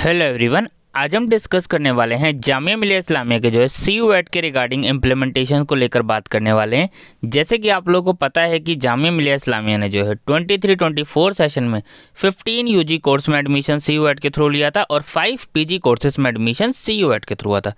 hello everyone आज हम discuss करने वाले हैं जामिया मिलिया इस्लामिया के जो है सी यू के रिगार्डिंग इम्प्लीमेंटेशन को लेकर बात करने वाले हैं जैसे कि आप लोगों को पता है कि जामिया मिलिया इस्लामिया ने जो है 23-24 सेशन में 15 यूजी कोर्स में एडमिशन सी यू के थ्रू लिया था और 5 पीजी कोर्सेज में एडमिशन सी यू एड के थ्रू हुआ था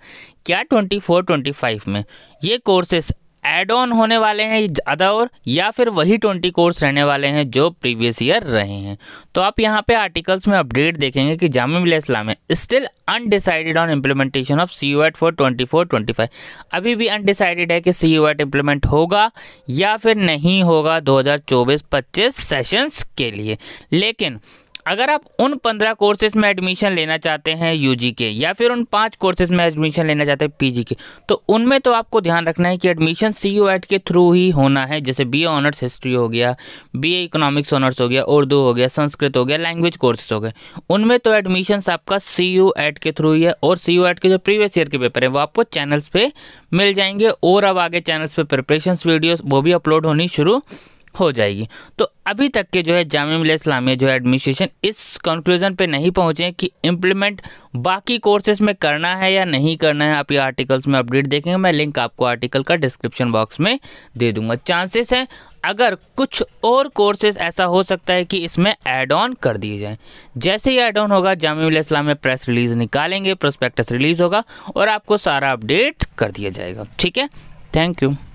क्या 24-25 में ये कोर्सेज एड ऑन होने वाले हैं ज़्यादा और या फिर वही ट्वेंटी कोर्स रहने वाले हैं जो प्रीवियस ईयर रहे हैं तो आप यहाँ पे आर्टिकल्स में अपडेट देखेंगे कि Jamia Millia Islamia still undecided on implementation of C U eight for twenty four twenty five अभी भी अनडिसाइडेड है कि सी यू एट इम्प्लीमेंट होगा या फिर नहीं होगा दो हज़ार चौबीस पच्चीस सेशन्स के लिए लेकिन अगर आप उन पंद्रह कोर्सेज में एडमिशन लेना चाहते हैं यूजी के या फिर उन पांच कोर्सेज में एडमिशन लेना चाहते हैं पीजी के तो उनमें तो आपको ध्यान रखना है कि एडमिशन सी यू एट के थ्रू ही होना है जैसे बीए ऑनर्स हिस्ट्री हो गया बीए इकोनॉमिक्स ऑनर्स हो गया उर्दू हो गया संस्कृत हो गया लैंग्वेज कोर्सेज हो गए उनमें तो एडमिशन आपका सी यू एट के थ्रू ही है और सी यू एट के जो प्रीवियस ईयर के पेपर हैं वो आपको चैनल्स पर मिल जाएंगे और अब आगे चैनल्स पर प्रिपरेशन वीडियोज़ वो भी अपलोड होनी शुरू हो जाएगी तो अभी तक के जो है जामिया मिल्ला इस्लामिया जो है एडमिनिस्ट्रेशन इस कंक्लूजन पे नहीं पहुँचे कि इम्प्लीमेंट बाकी कोर्सेज में करना है या नहीं करना है आप ये आर्टिकल्स में अपडेट देखेंगे मैं लिंक आपको आर्टिकल का डिस्क्रिप्शन बॉक्स में दे दूंगा चांसेस हैं अगर कुछ और कोर्सेज ऐसा हो सकता है कि इसमें ऐड ऑन कर दिए जाएँ जैसे ही ऐड ऑन होगा जामिया मिल्ला इस्लामिया प्रेस रिलीज़ निकालेंगे प्रोस्पेक्टस रिलीज़ होगा और आपको सारा अपडेट कर दिया जाएगा ठीक है थैंक यू